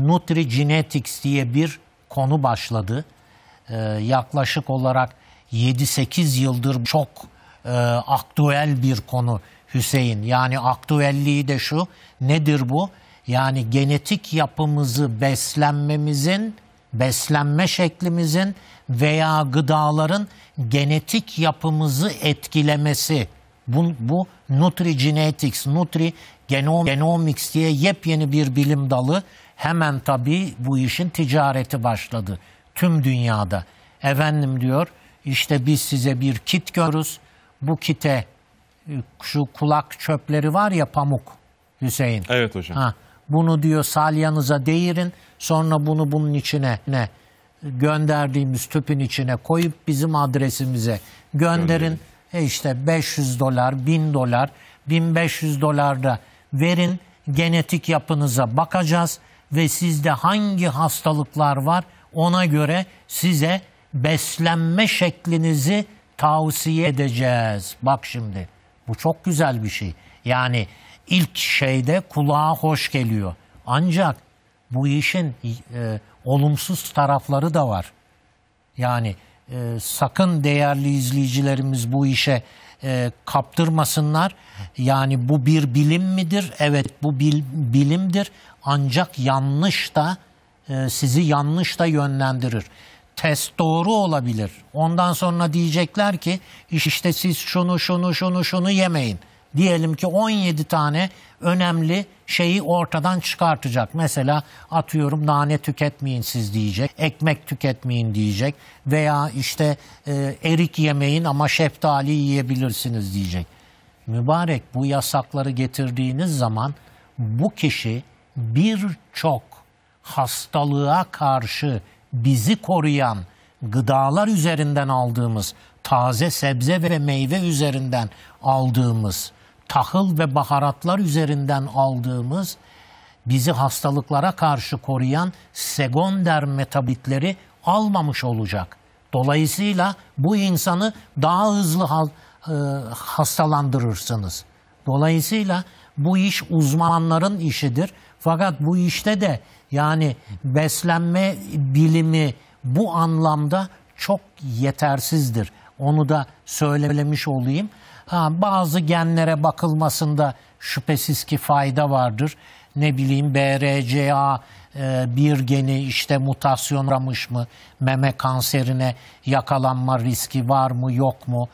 Nutrigenetics diye bir konu başladı. Ee, yaklaşık olarak 7-8 yıldır çok e, aktüel bir konu Hüseyin. Yani aktüelliği de şu, nedir bu? Yani genetik yapımızı beslenmemizin, beslenme şeklimizin veya gıdaların genetik yapımızı etkilemesi bu, bu nutrigenetics, nutri genom, genomics diye yepyeni bir bilim dalı. Hemen tabii bu işin ticareti başladı tüm dünyada. Efendim diyor işte biz size bir kit görürüz. Bu kite şu kulak çöpleri var ya pamuk Hüseyin. Evet hocam. Ha, bunu diyor salyanıza değirin sonra bunu bunun içine ne gönderdiğimiz tüpün içine koyup bizim adresimize gönderin. gönderin e işte 500 dolar, 1000 dolar, 1500 dolar da verin genetik yapınıza bakacağız ve sizde hangi hastalıklar var ona göre size beslenme şeklinizi tavsiye edeceğiz. Bak şimdi bu çok güzel bir şey. Yani ilk şeyde kulağa hoş geliyor. Ancak bu işin e, olumsuz tarafları da var. Yani e, sakın değerli izleyicilerimiz bu işe e, kaptırmasınlar. Yani bu bir bilim midir? Evet bu bil, bilimdir ancak yanlış da e, sizi yanlış da yönlendirir. Test doğru olabilir. Ondan sonra diyecekler ki işte siz şunu şunu şunu şunu yemeyin. Diyelim ki 17 tane önemli şeyi ortadan çıkartacak. Mesela atıyorum nane tüketmeyin siz diyecek, ekmek tüketmeyin diyecek veya işte e, erik yemeyin ama şeftali yiyebilirsiniz diyecek. Mübarek bu yasakları getirdiğiniz zaman bu kişi birçok hastalığa karşı bizi koruyan gıdalar üzerinden aldığımız, taze sebze ve meyve üzerinden aldığımız tahıl ve baharatlar üzerinden aldığımız bizi hastalıklara karşı koruyan sekonder metabolitleri almamış olacak. Dolayısıyla bu insanı daha hızlı e, hastalandırırsınız. Dolayısıyla bu iş uzmanların işidir. Fakat bu işte de yani beslenme bilimi bu anlamda çok yetersizdir. Onu da söylemiş olayım. Ha, bazı genlere bakılmasında şüphesiz ki fayda vardır. Ne bileyim BRCA e, bir geni işte mutasyon mutasyonlamış mı? Meme kanserine yakalanma riski var mı yok mu?